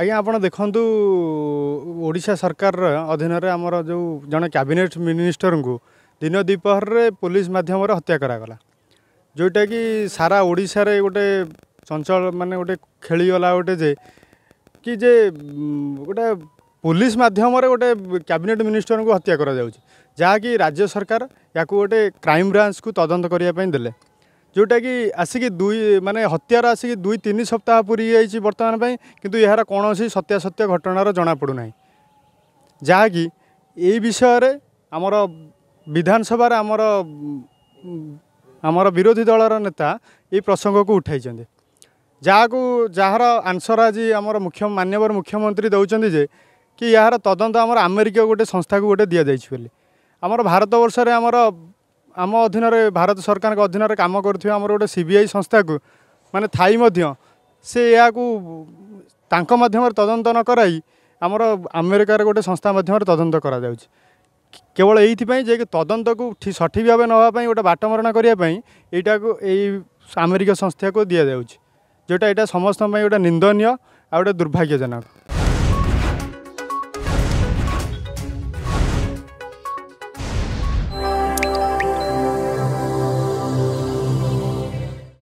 ଆଜ୍ଞା ଆପଣ ଦେଖନ୍ତୁ ଓଡ଼ିଶା ସରକାରର ଅଧୀନରେ ଆମର ଯେଉଁ ଜଣେ କ୍ୟାବିନେଟ୍ ମିନିଷ୍ଟରଙ୍କୁ ଦିନ ଦ୍ୱିପହରରେ ପୋଲିସ ମାଧ୍ୟମରେ ହତ୍ୟା କରାଗଲା ଯେଉଁଟାକି ସାରା ଓଡ଼ିଶାରେ ଗୋଟେ ଚଞ୍ଚଳ ମାନେ ଗୋଟେ ଖେଳିଗଲା ଗୋଟେ ଯେ କି ଯେ ଗୋଟେ ପୋଲିସ ମାଧ୍ୟମରେ ଗୋଟେ କ୍ୟାବିନେଟ୍ ମିନିଷ୍ଟରଙ୍କୁ ହତ୍ୟା କରାଯାଉଛି ଯାହାକି ରାଜ୍ୟ ସରକାର ୟାକୁ ଗୋଟେ କ୍ରାଇମ୍ ବ୍ରାଞ୍ଚକୁ ତଦନ୍ତ କରିବା ପାଇଁ ଦେଲେ ଯେଉଁଟାକି ଆସିକି ଦୁଇ ମାନେ ହତ୍ୟାର ଆସିକି ଦୁଇ ତିନି ସପ୍ତାହ ପୁରି ଯାଇଛି ବର୍ତ୍ତମାନ ପାଇଁ କିନ୍ତୁ ଏହାର କୌଣସି ସତ୍ୟାସତ୍ୟ ଘଟଣାର ଜଣାପଡ଼ୁନାହିଁ ଯାହାକି ଏଇ ବିଷୟରେ ଆମର ବିଧାନସଭାରେ ଆମର ଆମର ବିରୋଧୀ ଦଳର ନେତା ଏଇ ପ୍ରସଙ୍ଗକୁ ଉଠାଇଛନ୍ତି ଯାହାକୁ ଯାହାର ଆନ୍ସର୍ ଆଜି ଆମର ମୁଖ୍ୟ ମାନ୍ୟବର ମୁଖ୍ୟମନ୍ତ୍ରୀ ଦେଉଛନ୍ତି ଯେ କି ଏହାର ତଦନ୍ତ ଆମର ଆମେରିକୀୟ ଗୋଟେ ସଂସ୍ଥାକୁ ଗୋଟେ ଦିଆଯାଇଛି ବୋଲି ଆମର ଭାରତବର୍ଷରେ ଆମର ଆମ ଅଧୀନରେ ଭାରତ ସରକାରଙ୍କ ଅଧୀନରେ କାମ କରୁଥିବା ଆମର ଗୋଟେ ସି ବି ଆଇ ସଂସ୍ଥାକୁ ମାନେ ଥାଇ ମଧ୍ୟ ସେ ଏହାକୁ ତାଙ୍କ ମାଧ୍ୟମରେ ତଦନ୍ତ ନ କରାଇ ଆମର ଆମେରିକାର ଗୋଟେ ସଂସ୍ଥା ମାଧ୍ୟମରେ ତଦନ୍ତ କରାଯାଉଛି କେବଳ ଏଇଥିପାଇଁ ଯେ କି ତଦନ୍ତକୁ ସଠିକ୍ ଭାବେ ନେବା ପାଇଁ ଗୋଟେ ବାଟମରଣା କରିବା ପାଇଁ ଏଇଟାକୁ ଏଇ ଆମେରିକା ସଂସ୍ଥାକୁ ଦିଆଯାଉଛି ଯେଉଁଟା ଏଇଟା ସମସ୍ତଙ୍କ ପାଇଁ ଗୋଟେ ନିନ୍ଦନୀୟ ଆଉ ଗୋଟେ ଦୁର୍ଭାଗ୍ୟଜନକ